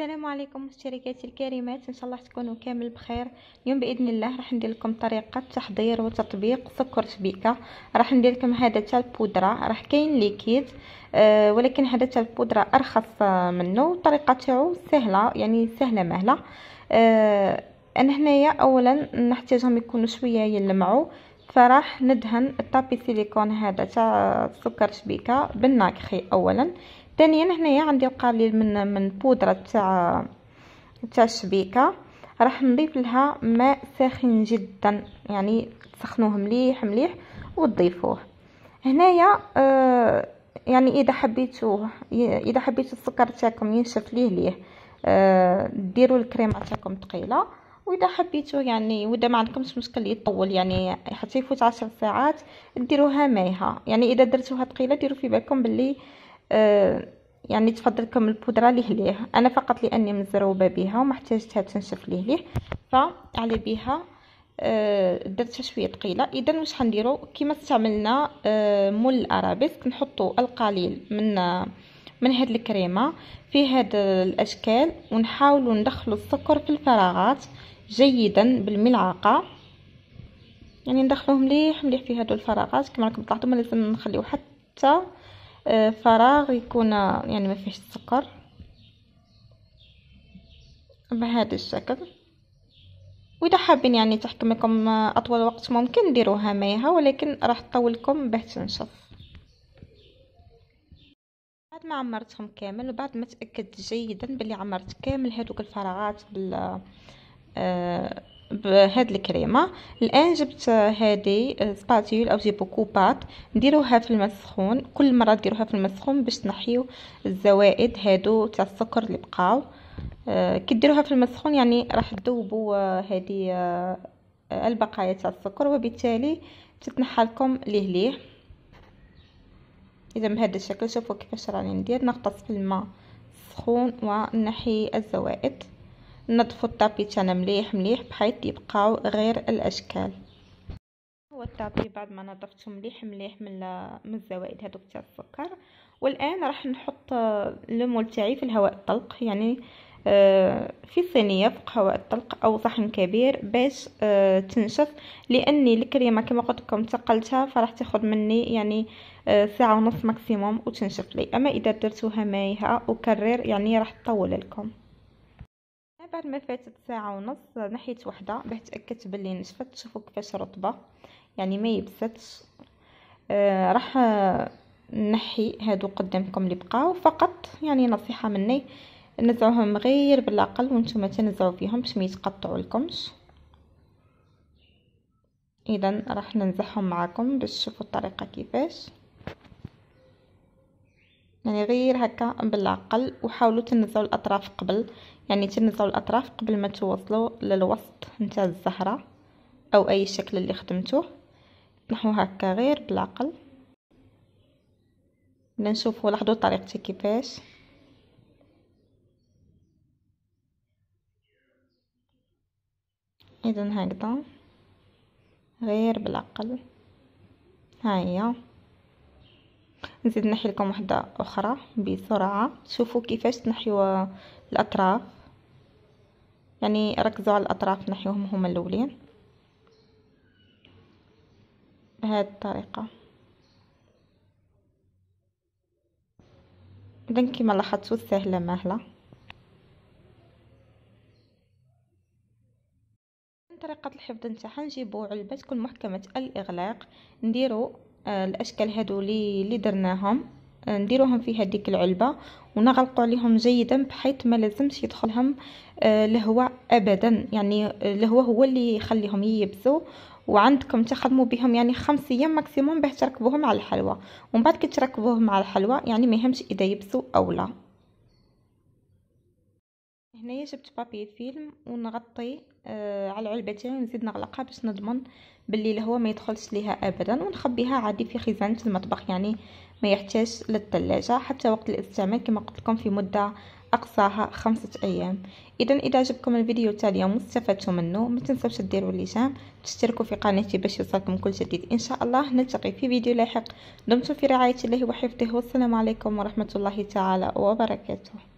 السلام عليكم مشتركاتي الكريمات ان شاء الله تكونوا كامل بخير اليوم باذن الله راح ندير لكم طريقه تحضير وتطبيق سكر شبيكه راح ندير لكم هذا تاع البودره راه كاين ليكيد أه ولكن هذا تاع البودره ارخص آه، منه الطريقه تاعو سهله يعني سهله مهله أه انا هنايا اولا نحتاجهم يكونوا شويه يلمعوا فراح ندهن الطابي سيليكون هذا تاع سكر شبيكه بالناكخي اولا ثانيا هنايا عندي القليل من من بودره تاع تاع الشبيكه راح نضيف لها ماء ساخن جدا يعني تسخنوه مليح مليح وتضيفوه هنايا آه، يعني اذا حبيتوه اذا حبيتو السكر تاعكم ينشف ليه ليه آه، ديروا الكريمه تاعكم ثقيله واذا حبيتو يعني واذا ما عندكمش مشكل يطول يعني حتى يفوت عشر ساعات ديروها مايها يعني اذا درتوها ثقيله ديروا في بالكم باللي آه، يعني تفضلكم البودرة ليه ليه انا فقط لاني مزروبه بها وما احتاجتها تنشف ليه ليه فعلى بها آه، درتها شويه ثقيله اذا واش غنديروا كما استعملنا آه، مول الارابيسك نحطوا القليل من من هاد الكريمه في هاد الاشكال ونحاولو ندخلو السكر في الفراغات جيدا بالملعقه يعني ندخلوهم مليح مليح في هادو الفراغات كما راكم طلعتوا ما لازم نخليو حتى آه، فراغ يكون يعني ما فيهش السكر بهذا الشكل واذا حابين يعني تحكم لكم اطول وقت ممكن ديروها مايها ولكن راح تطولكم باه تنشف بعد ما عمرتهم كامل وبعد ما تاكدت جيدا بلي عمرت كامل هذوك الفراغات بال آه بهاد الكريمه الان جبت هادي سباتيول او جيبو كوبات نديروها في الماء السخون كل مره ديروها في الماء السخون باش تنحيو الزوائد هادو تاع السكر اللي بقاو آه، كي ديروها في الماء السخون يعني راح تذوبوا آه، هذه آه، البقايا تاع السكر وبالتالي تتنحى لكم ليه ليه اذا بهذا الشكل شوفوا كيفاش راني ندير نغطس في الماء السخون ونحي الزوائد نظفوا الطابي تاعنا مليح مليح بحيث يبقاو غير الاشكال هو الطابي بعد ما نظفته مليح مليح من من الزوائد هذوك تاع السكر والان راح نحط المول تاعي في الهواء الطلق يعني آه، في صينيه فوق هواء الطلق او صحن كبير باش آه، تنشف لاني الكريمه كما قلت لكم تقلتها فراح تاخذ مني يعني آه، ساعه ونص ماكسيموم وتنشف لي اما اذا درتوها مايها وكرر يعني راح تطول لكم بعد ما فاتت ساعة ونص نحيت وحدة باه تأكدت بلي نشفت شوفو كيفاش رطبة يعني ما يبستش آه راح نحي هادو قدامكم اللي بقاو فقط يعني نصيحة مني نزعوهم غير بالاقل وانتم تنزعو فيهم باش ما يتقطعوا لكمش اذا راح ننزعهم معكم باش تشوفوا الطريقه كيفاش يعني غير هكا بالعقل وحاولوا تنزعوا الاطراف قبل يعني تنزعوا الاطراف قبل ما توصلوا للوسط نتاع الزهره او اي شكل اللي خدمتوه نحو هكا غير بالعقل نشوفوا لاحظوا طريقتي كيفاش اذا هكذا غير بالعقل ها هي نزيد نحي لكم وحده اخرى بسرعه شوفوا كيفاش تنحيو الاطراف يعني ركزوا على الاطراف نحيوهم هما الاولين بهذه الطريقه اذا كما لاحظتوا سهله مهله طريقه الحفظ نتاعها نجيبو علبه تكون محكمه الاغلاق نديرو الاشكال هادو اللي درناهم نديروهم في هذيك العلبه ونغلقوا عليهم جيدا بحيث ما لازمش يدخلهم الهواء آه، ابدا يعني الهواء هو اللي يخليهم ييبسوا وعندكم تخدموا بهم يعني خمس ايام ماكسيموم باه تركبوهم على الحلوى ومن بعد كي تركبوهم على الحلوى يعني ما يهمش اذا يبسوا او لا هنايا جبت بابي فيلم ونغطيه آه على العلبتين ونزيد نغلقها باش نضمن باللي الهواء ما يدخلش ليها ابدا ونخبيها عادي في خزانه المطبخ يعني ما يحتاج للثلاجه حتى وقت الاستعمال كما قلت لكم في مده اقصاها خمسة ايام اذا اذا عجبكم الفيديو تاع اليوم واستفدتوا منه ما تنسوش ديروا ليجام تشتركوا في قناتي باش يوصلكم كل جديد ان شاء الله نلتقي في فيديو لاحق دمتم في رعايه الله وحفظه والسلام عليكم ورحمه الله تعالى وبركاته